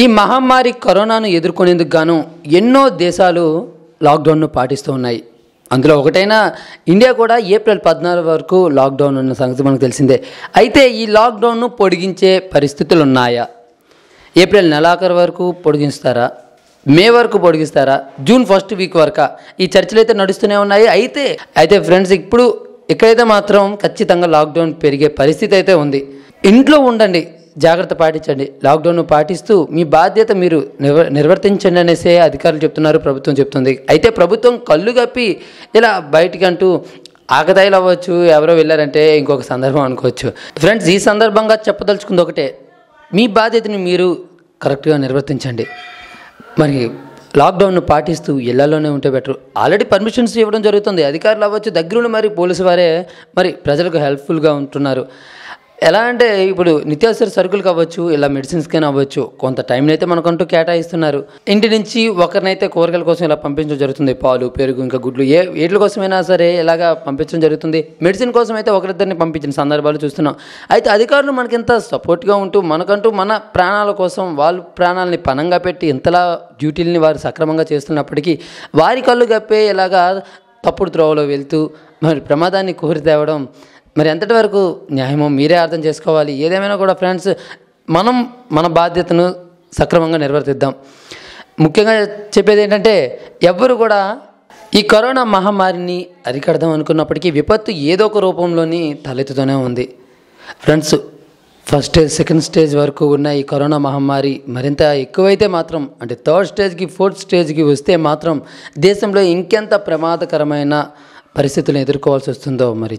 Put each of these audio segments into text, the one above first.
ఈ మహమ్మారి కరోనాను ఎదుర్కొనేందుకు గాను ఎన్నో దేశాలు లాక్డౌన్ను పాటిస్తూ ఉన్నాయి అందులో ఒకటైనా ఇండియా కూడా ఏప్రిల్ పద్నాలుగు వరకు లాక్డౌన్ ఉన్న సంగతి మనకు తెలిసిందే అయితే ఈ లాక్డౌన్ను పొడిగించే పరిస్థితులు ఉన్నాయా ఏప్రిల్ నెలాఖరు వరకు పొడిగిస్తారా మే వరకు పొడిగిస్తారా జూన్ ఫస్ట్ వీక్ వరకు ఈ చర్చలు అయితే నడుస్తూనే ఉన్నాయి అయితే అయితే ఫ్రెండ్స్ ఇప్పుడు ఇక్కడైతే మాత్రం ఖచ్చితంగా లాక్డౌన్ పెరిగే పరిస్థితి అయితే ఉంది ఇంట్లో ఉండండి జాగ్రత్త పాటించండి లాక్డౌన్ను పాటిస్తూ మీ బాధ్యత మీరు నిర్వర్తించండి అనేసే అధికారులు చెప్తున్నారు ప్రభుత్వం చెప్తుంది అయితే ప్రభుత్వం కళ్ళు కప్పి ఇలా బయటికంటూ ఆగదాయిలు అవ్వచ్చు ఎవరో వెళ్ళారంటే ఇంకొక సందర్భం అనుకోవచ్చు ఫ్రెండ్స్ ఈ సందర్భంగా చెప్పదలుచుకుంది ఒకటే మీ బాధ్యతని మీరు కరెక్ట్గా నిర్వర్తించండి మరి లాక్డౌన్ను పాటిస్తూ ఇళ్లలోనే ఉంటే బెటర్ ఆల్రెడీ పర్మిషన్స్ ఇవ్వడం జరుగుతుంది అధికారులు అవ్వచ్చు దగ్గరుండి మరి పోలీసు వారే మరి ప్రజలకు హెల్ప్ఫుల్గా ఉంటున్నారు ఎలా అంటే ఇప్పుడు నిత్యావసర సరుకులు కావచ్చు ఇలా మెడిసిన్స్కైనా అవ్వచ్చు కొంత టైంలో అయితే మనకంటూ కేటాయిస్తున్నారు ఇంటి నుంచి ఒకరినైతే కూరగాయల కోసం ఇలా పంపించడం జరుగుతుంది పాలు పెరుగు ఇంకా గుడ్లు ఏ వీటి కోసమైనా సరే ఇలాగా పంపించడం జరుగుతుంది మెడిసిన్ కోసం అయితే ఒకరిద్దరిని పంపించిన సందర్భాలు చూస్తున్నాం అయితే అధికారులు మనకింత సపోర్ట్గా ఉంటూ మనకంటూ మన ప్రాణాల కోసం వాళ్ళు ప్రాణాలని పనంగా పెట్టి ఇంతలా డ్యూటీలని వారు సక్రమంగా చేస్తున్నప్పటికీ వారి కళ్ళు గప్పే ఇలాగా తప్పుడు త్రోవలో వెళ్తూ మరి ప్రమాదాన్ని కోరి తేవడం మరి ఎంతటి వరకు న్యాయమో మీరే అర్థం చేసుకోవాలి ఏదేమైనా కూడా ఫ్రెండ్స్ మనం మన బాధ్యతను సక్రమంగా నిర్వర్తిద్దాం ముఖ్యంగా చెప్పేది ఏంటంటే ఎవ్వరు కూడా ఈ కరోనా మహమ్మారిని అరికడదాం అనుకున్నప్పటికీ విపత్తు ఏదో ఒక రూపంలోని తలెత్తుతూనే ఉంది friends first stage second stage వరకు ఉన్న ఈ కరోనా మహమ్మారి మరింత ఎక్కువైతే మాత్రం అంటే థర్డ్ స్టేజ్కి ఫోర్త్ స్టేజ్కి వస్తే మాత్రం దేశంలో ఇంకెంత ప్రమాదకరమైన పరిస్థితులను ఎదుర్కోవాల్సి వస్తుందో మరి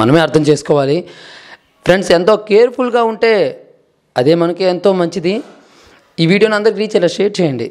మనమే అర్థం చేసుకోవాలి ఫ్రెండ్స్ ఎంతో కేర్ఫుల్గా ఉంటే అదే మనకి ఎంతో మంచిది ఈ వీడియోని అందరికి రీచ్ అయ్యేలా షేర్ చేయండి